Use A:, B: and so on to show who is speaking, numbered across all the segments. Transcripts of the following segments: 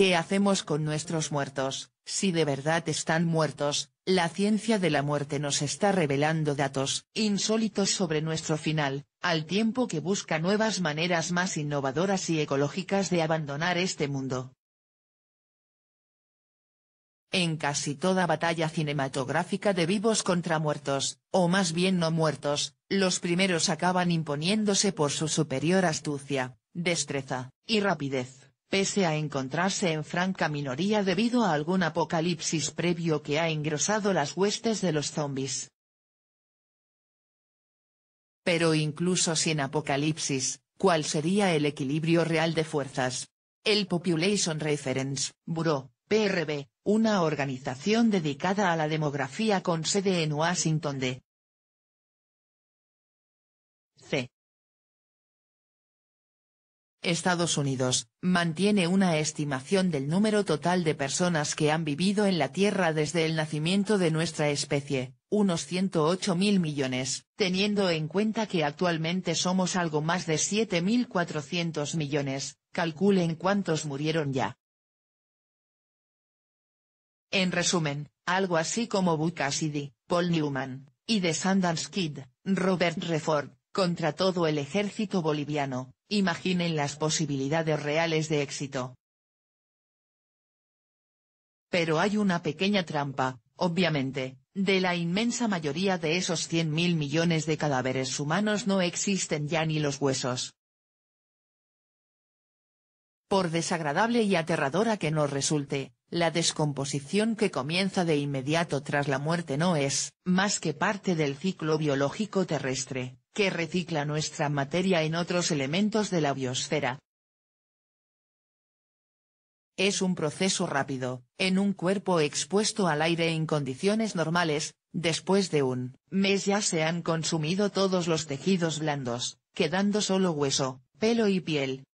A: ¿Qué hacemos con nuestros muertos? Si de verdad están muertos, la ciencia de la muerte nos está revelando datos insólitos sobre nuestro final, al tiempo que busca nuevas maneras más innovadoras y ecológicas de abandonar este mundo. En casi toda batalla cinematográfica de vivos contra muertos, o más bien no muertos, los primeros acaban imponiéndose por su superior astucia, destreza, y rapidez pese a encontrarse en franca minoría debido a algún apocalipsis previo que ha engrosado las huestes de los zombies. Pero incluso sin apocalipsis, ¿cuál sería el equilibrio real de fuerzas? El Population Reference Bureau, PRB, una organización dedicada a la demografía con sede en Washington, D. Estados Unidos, mantiene una estimación del número total de personas que han vivido en la Tierra desde el nacimiento de nuestra especie, unos 108 mil millones, teniendo en cuenta que actualmente somos algo más de 7.400 millones, calculen cuántos murieron ya. En resumen, algo así como Bukasidi, Paul Newman, y The Sundance Kid, Robert Reford, contra todo el ejército boliviano, Imaginen las posibilidades reales de éxito. Pero hay una pequeña trampa, obviamente, de la inmensa mayoría de esos 100.000 mil millones de cadáveres humanos no existen ya ni los huesos. Por desagradable y aterradora que nos resulte, la descomposición que comienza de inmediato tras la muerte no es, más que parte del ciclo biológico terrestre que recicla nuestra materia en otros elementos de la biosfera. Es un proceso rápido, en un cuerpo expuesto al aire en condiciones normales, después de un mes ya se han consumido todos los tejidos blandos, quedando solo hueso, pelo y piel.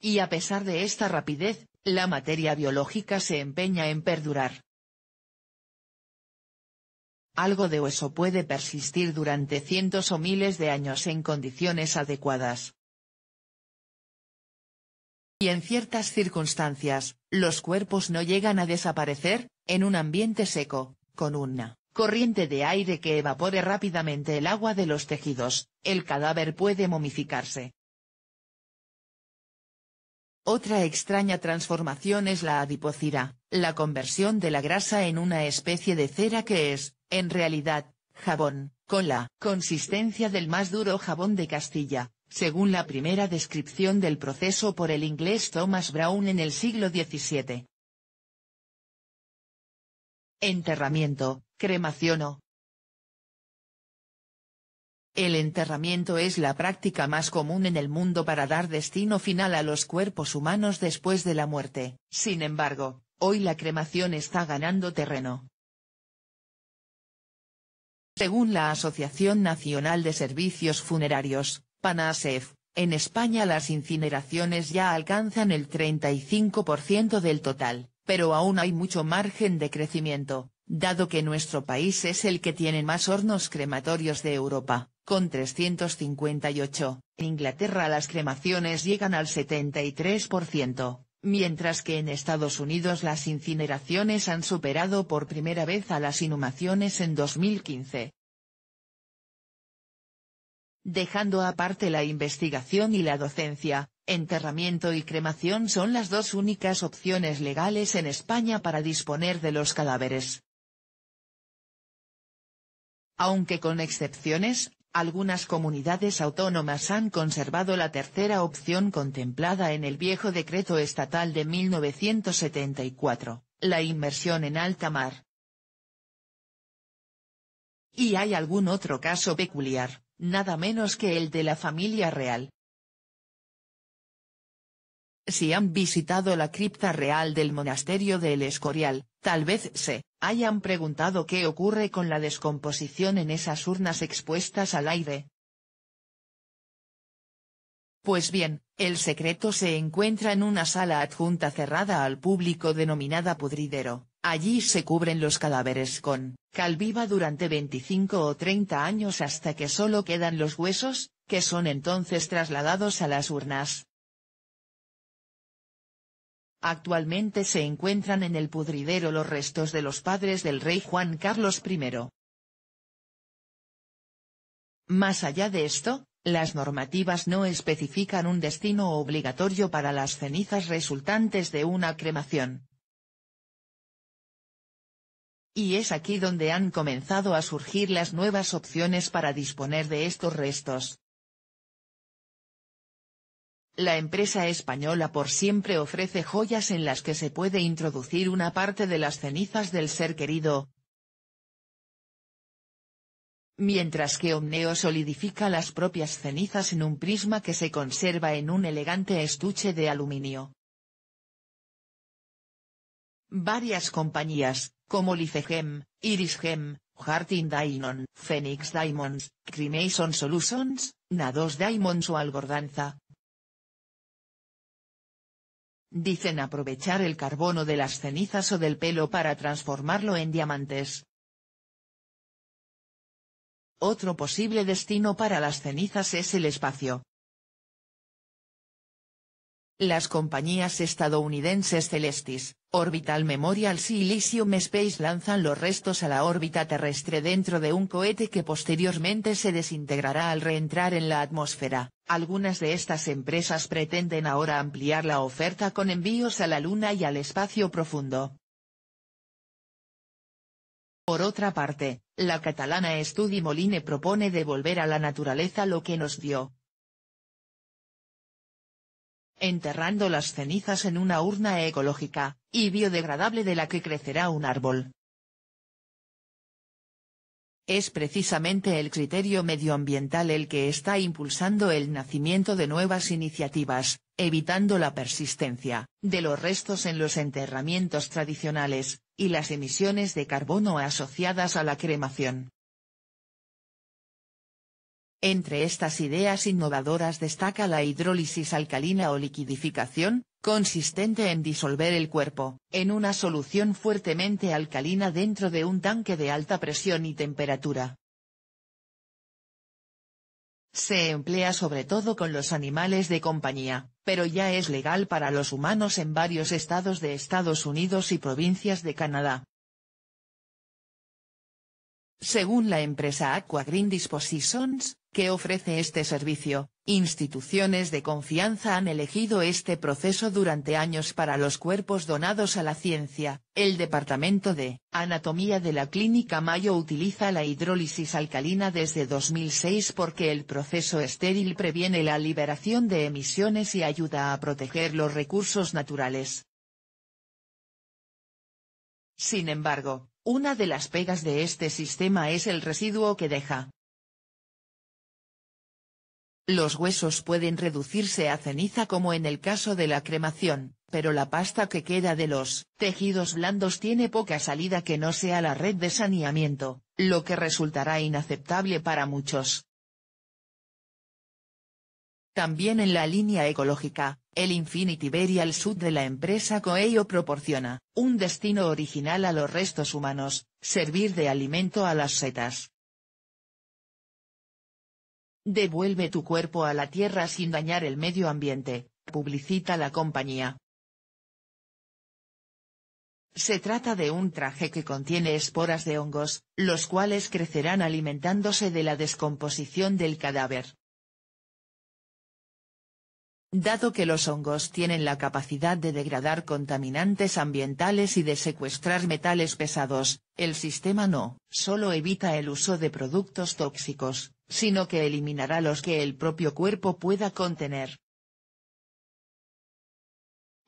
A: Y a pesar de esta rapidez, la materia biológica se empeña en perdurar algo de hueso puede persistir durante cientos o miles de años en condiciones adecuadas. Y en ciertas circunstancias, los cuerpos no llegan a desaparecer, en un ambiente seco, con una corriente de aire que evapore rápidamente el agua de los tejidos, el cadáver puede momificarse. Otra extraña transformación es la adipocira, la conversión de la grasa en una especie de cera que es, en realidad, jabón, con la consistencia del más duro jabón de Castilla, según la primera descripción del proceso por el inglés Thomas Brown en el siglo XVII. Enterramiento, cremación o el enterramiento es la práctica más común en el mundo para dar destino final a los cuerpos humanos después de la muerte. Sin embargo, hoy la cremación está ganando terreno. Según la Asociación Nacional de Servicios Funerarios, PANASEF, en España las incineraciones ya alcanzan el 35% del total, pero aún hay mucho margen de crecimiento, dado que nuestro país es el que tiene más hornos crematorios de Europa, con 358. En Inglaterra las cremaciones llegan al 73%, Mientras que en Estados Unidos las incineraciones han superado por primera vez a las inhumaciones en 2015. Dejando aparte la investigación y la docencia, enterramiento y cremación son las dos únicas opciones legales en España para disponer de los cadáveres. Aunque con excepciones, algunas comunidades autónomas han conservado la tercera opción contemplada en el viejo decreto estatal de 1974, la inmersión en alta mar. Y hay algún otro caso peculiar, nada menos que el de la familia real, si han visitado la cripta real del monasterio de El Escorial, tal vez se hayan preguntado qué ocurre con la descomposición en esas urnas expuestas al aire. Pues bien, el secreto se encuentra en una sala adjunta cerrada al público denominada pudridero, allí se cubren los cadáveres con cal viva durante 25 o 30 años hasta que solo quedan los huesos, que son entonces trasladados a las urnas. Actualmente se encuentran en el pudridero los restos de los padres del rey Juan Carlos I. Más allá de esto, las normativas no especifican un destino obligatorio para las cenizas resultantes de una cremación. Y es aquí donde han comenzado a surgir las nuevas opciones para disponer de estos restos. La empresa española por siempre ofrece joyas en las que se puede introducir una parte de las cenizas del ser querido. Mientras que Omneo solidifica las propias cenizas en un prisma que se conserva en un elegante estuche de aluminio. Varias compañías, como Lifegem, Irisgem, Harting Dynon, Phoenix Diamonds, Crimson Solutions, Nados Diamonds o Algordanza, Dicen aprovechar el carbono de las cenizas o del pelo para transformarlo en diamantes. Otro posible destino para las cenizas es el espacio. Las compañías estadounidenses Celestis, Orbital Memorials y Elysium Space lanzan los restos a la órbita terrestre dentro de un cohete que posteriormente se desintegrará al reentrar en la atmósfera. Algunas de estas empresas pretenden ahora ampliar la oferta con envíos a la Luna y al espacio profundo. Por otra parte, la catalana Estudi Moline propone devolver a la naturaleza lo que nos dio. Enterrando las cenizas en una urna ecológica, y biodegradable de la que crecerá un árbol. Es precisamente el criterio medioambiental el que está impulsando el nacimiento de nuevas iniciativas, evitando la persistencia, de los restos en los enterramientos tradicionales, y las emisiones de carbono asociadas a la cremación. Entre estas ideas innovadoras destaca la hidrólisis alcalina o liquidificación, consistente en disolver el cuerpo, en una solución fuertemente alcalina dentro de un tanque de alta presión y temperatura. Se emplea sobre todo con los animales de compañía, pero ya es legal para los humanos en varios estados de Estados Unidos y provincias de Canadá. Según la empresa AquaGreen Dispositions, que ofrece este servicio, instituciones de confianza han elegido este proceso durante años para los cuerpos donados a la ciencia. El Departamento de Anatomía de la Clínica Mayo utiliza la hidrólisis alcalina desde 2006 porque el proceso estéril previene la liberación de emisiones y ayuda a proteger los recursos naturales. Sin embargo, una de las pegas de este sistema es el residuo que deja. Los huesos pueden reducirse a ceniza como en el caso de la cremación, pero la pasta que queda de los tejidos blandos tiene poca salida que no sea la red de saneamiento, lo que resultará inaceptable para muchos. También en la línea ecológica, el Infinity Burial Sud de la empresa Coelho proporciona, un destino original a los restos humanos, servir de alimento a las setas. Devuelve tu cuerpo a la tierra sin dañar el medio ambiente, publicita la compañía. Se trata de un traje que contiene esporas de hongos, los cuales crecerán alimentándose de la descomposición del cadáver. Dado que los hongos tienen la capacidad de degradar contaminantes ambientales y de secuestrar metales pesados, el sistema no solo evita el uso de productos tóxicos, sino que eliminará los que el propio cuerpo pueda contener.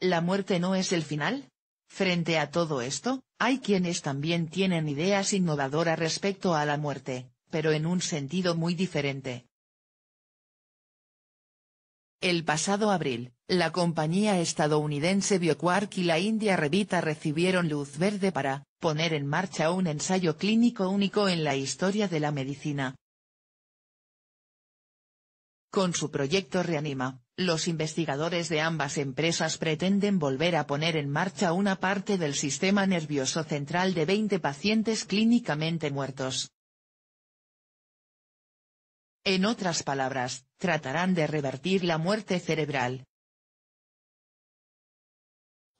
A: ¿La muerte no es el final? Frente a todo esto, hay quienes también tienen ideas innovadoras respecto a la muerte, pero en un sentido muy diferente. El pasado abril, la compañía estadounidense BioQuark y la India Revita recibieron luz verde para, poner en marcha un ensayo clínico único en la historia de la medicina, con su proyecto Reanima, los investigadores de ambas empresas pretenden volver a poner en marcha una parte del sistema nervioso central de 20 pacientes clínicamente muertos. En otras palabras, tratarán de revertir la muerte cerebral.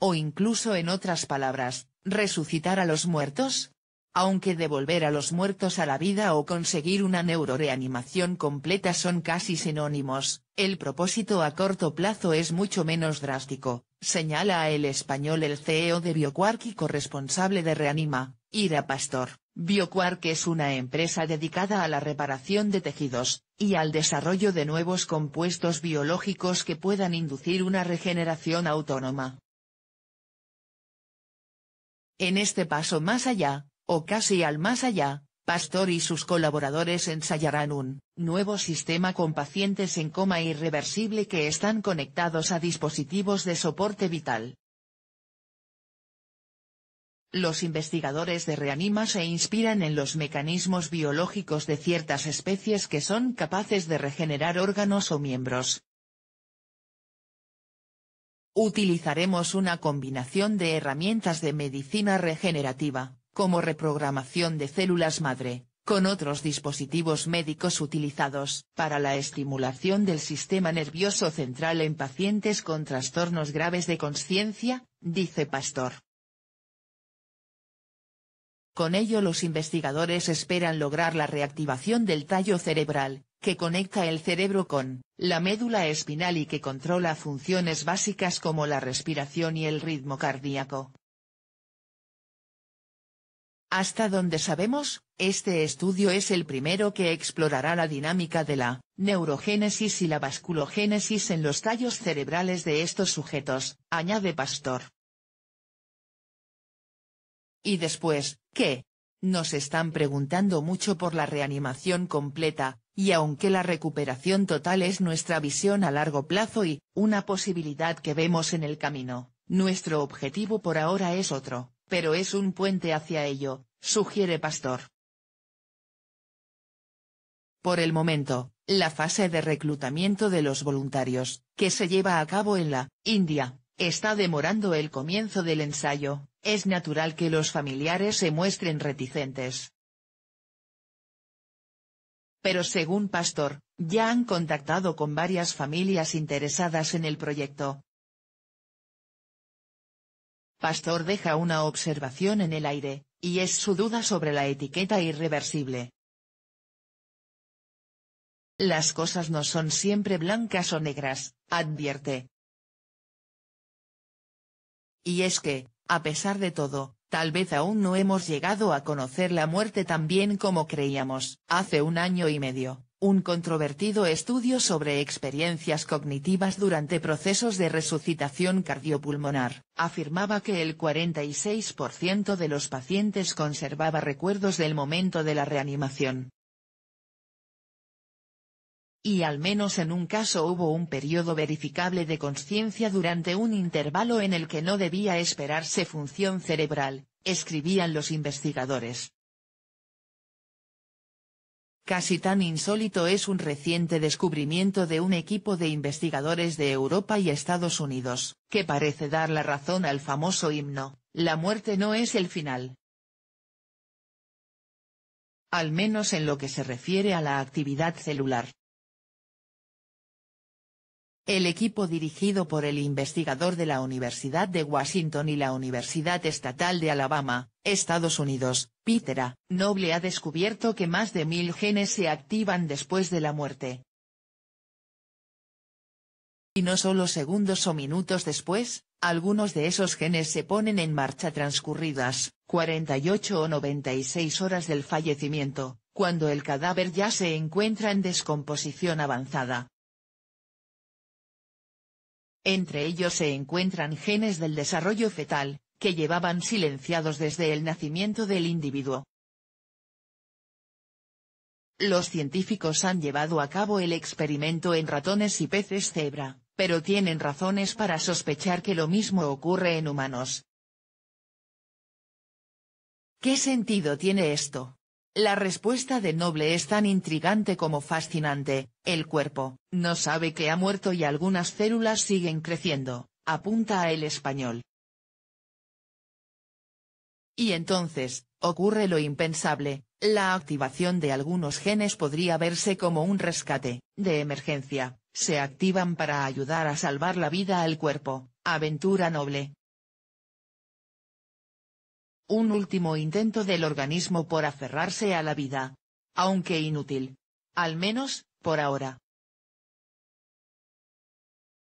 A: O incluso en otras palabras, resucitar a los muertos, aunque devolver a los muertos a la vida o conseguir una neuroreanimación completa son casi sinónimos, el propósito a corto plazo es mucho menos drástico, señala El Español el CEO de BioQuark y corresponsable de Reanima, Ira Pastor. BioQuark es una empresa dedicada a la reparación de tejidos, y al desarrollo de nuevos compuestos biológicos que puedan inducir una regeneración autónoma. En este paso más allá, o casi al más allá, Pastor y sus colaboradores ensayarán un nuevo sistema con pacientes en coma irreversible que están conectados a dispositivos de soporte vital. Los investigadores de Reanima se inspiran en los mecanismos biológicos de ciertas especies que son capaces de regenerar órganos o miembros. Utilizaremos una combinación de herramientas de medicina regenerativa, como reprogramación de células madre, con otros dispositivos médicos utilizados para la estimulación del sistema nervioso central en pacientes con trastornos graves de conciencia, dice Pastor. Con ello los investigadores esperan lograr la reactivación del tallo cerebral, que conecta el cerebro con la médula espinal y que controla funciones básicas como la respiración y el ritmo cardíaco. Hasta donde sabemos, este estudio es el primero que explorará la dinámica de la neurogénesis y la vasculogénesis en los tallos cerebrales de estos sujetos, añade Pastor. Y después, ¿qué? Nos están preguntando mucho por la reanimación completa, y aunque la recuperación total es nuestra visión a largo plazo y, una posibilidad que vemos en el camino, nuestro objetivo por ahora es otro pero es un puente hacia ello, sugiere Pastor. Por el momento, la fase de reclutamiento de los voluntarios, que se lleva a cabo en la India, está demorando el comienzo del ensayo, es natural que los familiares se muestren reticentes. Pero según Pastor, ya han contactado con varias familias interesadas en el proyecto, Pastor deja una observación en el aire, y es su
B: duda sobre la etiqueta irreversible.
A: Las cosas no son siempre blancas o negras, advierte. Y es que, a pesar de todo, tal vez aún no hemos llegado a conocer la muerte tan bien como creíamos. Hace un año y medio, un controvertido estudio sobre experiencias cognitivas durante procesos de resucitación cardiopulmonar, afirmaba que el 46% de los pacientes conservaba recuerdos del momento de la reanimación. Y al menos en un caso hubo un periodo verificable de conciencia durante un intervalo en el que no debía esperarse función cerebral, escribían los investigadores. Casi tan insólito es un reciente descubrimiento de un equipo de investigadores de Europa y Estados Unidos, que parece dar la razón al famoso himno, la muerte no es el final. Al menos en lo que se refiere a la actividad celular. El equipo dirigido por el investigador de la Universidad de Washington y la Universidad Estatal de Alabama, Estados Unidos, Peter Noble ha descubierto que más de mil genes se activan después de la muerte. Y no solo segundos o minutos después, algunos de esos genes se ponen en marcha transcurridas, 48 o 96 horas del fallecimiento, cuando el cadáver ya se encuentra en descomposición avanzada, entre ellos se encuentran genes del desarrollo fetal, que llevaban silenciados desde el nacimiento del individuo. Los científicos han llevado a cabo el experimento en ratones y peces cebra, pero tienen razones para sospechar que lo mismo ocurre en humanos. ¿Qué sentido tiene esto? La respuesta de Noble es tan intrigante como fascinante, el cuerpo, no sabe que ha muerto y algunas células siguen creciendo, apunta el español. Y entonces, ocurre lo impensable, la activación de algunos genes podría verse como un rescate, de emergencia, se activan para ayudar a salvar la vida al cuerpo, aventura noble un último intento del organismo por aferrarse a la vida. Aunque inútil. Al menos, por
B: ahora.